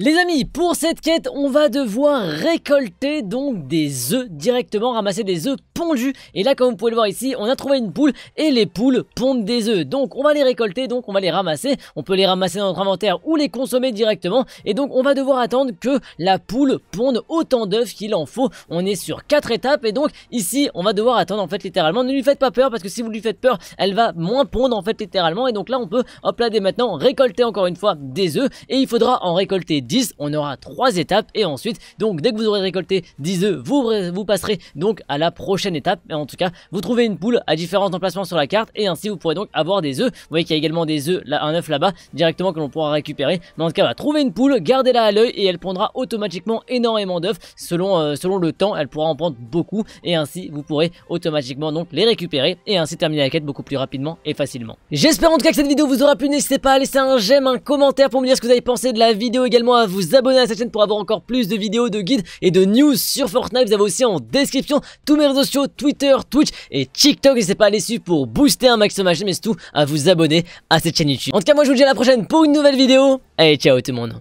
Les amis, pour cette quête, on va devoir récolter donc des œufs directement, ramasser des œufs pondus. Et là, comme vous pouvez le voir ici, on a trouvé une poule et les poules pondent des œufs. Donc, on va les récolter, donc on va les ramasser. On peut les ramasser dans notre inventaire ou les consommer directement. Et donc, on va devoir attendre que la poule ponde autant d'œufs qu'il en faut. On est sur quatre étapes et donc ici, on va devoir attendre en fait littéralement. Ne lui faites pas peur parce que si vous lui faites peur, elle va moins pondre en fait littéralement. Et donc là, on peut, hop là, dès maintenant, récolter encore une fois des œufs et il faudra en récolter 10, on aura 3 étapes et ensuite, donc dès que vous aurez récolté 10 œufs, vous, vous passerez donc à la prochaine étape. en tout cas, vous trouvez une poule à différents emplacements sur la carte et ainsi vous pourrez donc avoir des œufs. Vous voyez qu'il y a également des œufs, là, un œuf là-bas directement que l'on pourra récupérer. Mais en tout cas, va trouver une poule, gardez-la à l'œil et elle prendra automatiquement énormément d'œufs selon, euh, selon le temps. Elle pourra en prendre beaucoup et ainsi vous pourrez automatiquement donc les récupérer et ainsi terminer la quête beaucoup plus rapidement et facilement. J'espère en tout cas que cette vidéo vous aura plu. N'hésitez pas à laisser un j'aime, un commentaire pour me dire ce que vous avez pensé de la vidéo également à vous abonner à cette chaîne pour avoir encore plus de vidéos, de guides et de news sur Fortnite. Vous avez aussi en description tous mes réseaux sociaux, Twitter, Twitch et TikTok. N'hésitez pas à aller suivre pour booster un maximum mais tout, à vous abonner à cette chaîne YouTube. En tout cas, moi je vous dis à la prochaine pour une nouvelle vidéo. Allez, ciao tout le monde.